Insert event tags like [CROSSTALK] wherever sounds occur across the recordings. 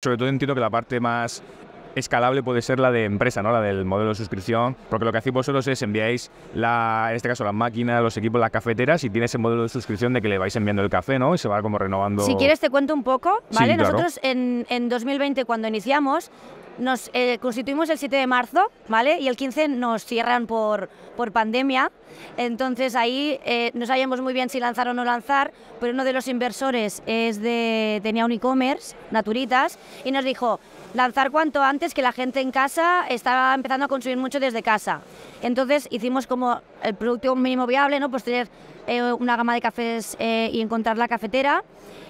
Sobre todo entiendo que la parte más escalable puede ser la de empresa, ¿no? la del modelo de suscripción, porque lo que hacéis vosotros es enviáis, la, en este caso, las máquina los equipos, las cafeteras y tienes ese modelo de suscripción de que le vais enviando el café ¿no? y se va como renovando. Si quieres te cuento un poco, ¿vale? Nosotros en, en 2020 cuando iniciamos nos eh, constituimos el 7 de marzo, ¿vale? Y el 15 nos cierran por, por pandemia. Entonces ahí eh, no sabíamos muy bien si lanzar o no lanzar, pero uno de los inversores es de, tenía un e-commerce, Naturitas, y nos dijo, lanzar cuanto antes, que la gente en casa estaba empezando a consumir mucho desde casa. Entonces hicimos como el producto mínimo viable, ¿no? Pues tener eh, una gama de cafés eh, y encontrar la cafetera.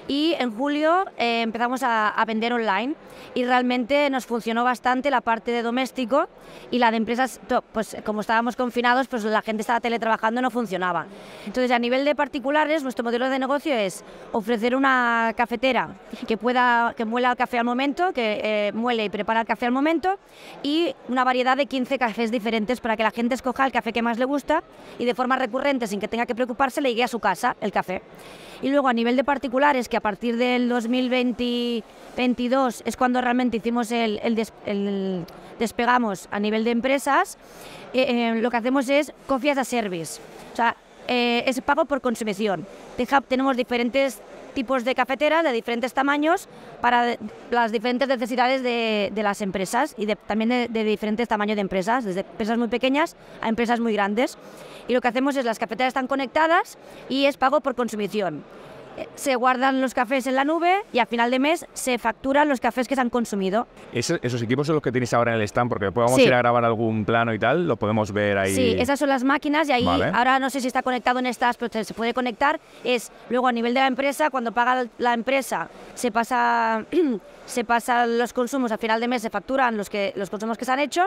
Y en julio eh, empezamos a, vender online y realmente nos funcionó bastante la parte de doméstico y la de empresas, pues como estábamos confinados, pues la gente estaba teletrabajando, no funcionaba. Entonces a nivel de particulares, nuestro modelo de negocio es ofrecer una cafetera que pueda, que muela el café al momento, que muele y prepara el café al momento y una variedad de 15 cafés diferentes para que la gente escoja el café que más le gusta y de forma recurrente, sin que tenga que preocuparse se le llegué a su casa, el café. Y luego a nivel de particulares, que a partir del 2022 es cuando realmente hicimos el, el, despegamos a nivel de empresas, eh, eh, lo que hacemos es cofias a service. O sea, eh, es pago por consumición. Hub tenemos diferentes tipos de cafeteras de diferentes tamaños para las diferentes necesidades de, las empresas y también de, diferentes tamaños de empresas, desde empresas muy pequeñas a empresas muy grandes. Y lo que hacemos es las cafeteras están conectadas y es pago por consumición se guardan los cafés en la nube y al final de mes se facturan los cafés que se han consumido. ¿Esos, equipos son los que tienes ahora en el stand? Porque podemos ir a grabar algún plano y tal, lo podemos ver ahí. Sí, esas son las máquinas y ahí ahora no sé si está conectado en estas, pero se puede conectar. Es luego a nivel de la empresa, cuando paga la empresa, se pasa... [CLEARS THROAT] se pasan los consumos Al final de mes, se facturan los, que, los consumos que se han hecho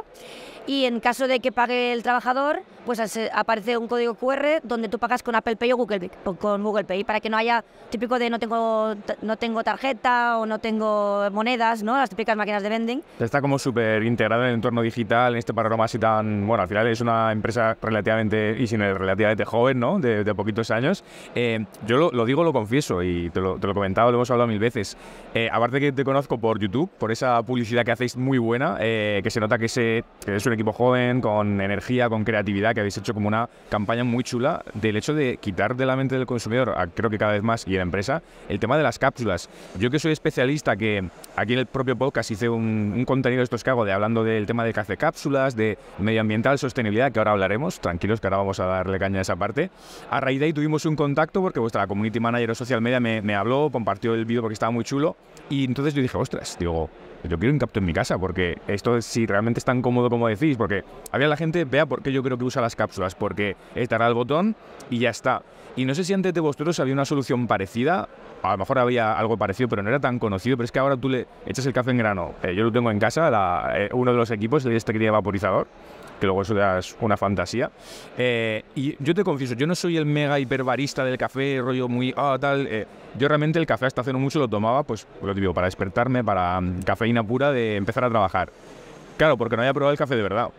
y en caso de que pague el trabajador, pues aparece un código QR donde tú pagas con Apple Pay o Google con Google Pay para que no haya típico de no tengo, no tengo tarjeta o no tengo monedas, ¿no? Las típicas máquinas de vending. Está como súper integrado en el entorno digital, en este panorama así tan... Bueno, al final es una empresa relativamente, y sin relativamente joven, ¿no? De, poquitos años. Eh, yo lo, digo, lo confieso, y te lo, he comentado, lo hemos hablado mil veces. Eh, aparte que te conozco por YouTube, por esa publicidad que hacéis muy buena, eh, que se nota que, se, es un equipo joven, con energía, con creatividad, que habéis hecho como una campaña muy chula del hecho de quitar de la mente del consumidor, creo que cada vez más y la empresa, el tema de las cápsulas. Yo que soy especialista, que aquí en el propio podcast hice un, contenido de estos que hago de hablando del tema del café cápsulas, de medioambiental, sostenibilidad, que ahora hablaremos, tranquilos que ahora vamos a darle caña a esa parte. A raíz de ahí tuvimos un contacto porque vuestra community manager o social media me, habló, compartió el vídeo porque estaba muy chulo y entonces yo dije, ostras, digo, yo quiero un capto en mi casa, porque esto si realmente es tan cómodo como decís, porque había la gente, vea por qué yo creo que usa las cápsulas, porque estará el botón y ya está. Y no sé si antes de vosotros había una solución parecida. A lo mejor había algo parecido, pero no era tan conocido. Pero es que ahora tú le echas el café en grano. Eh, yo lo tengo en casa, eh, uno de los equipos, este que vaporizador, que luego eso es una fantasía. Eh, y yo te confieso, yo no soy el mega hiperbarista del café, rollo muy, ah, tal. yo realmente el café hasta hace no mucho lo tomaba, pues lo digo, para despertarme, para mm, cafeína pura de empezar a trabajar. Claro, porque no había probado el café de verdad.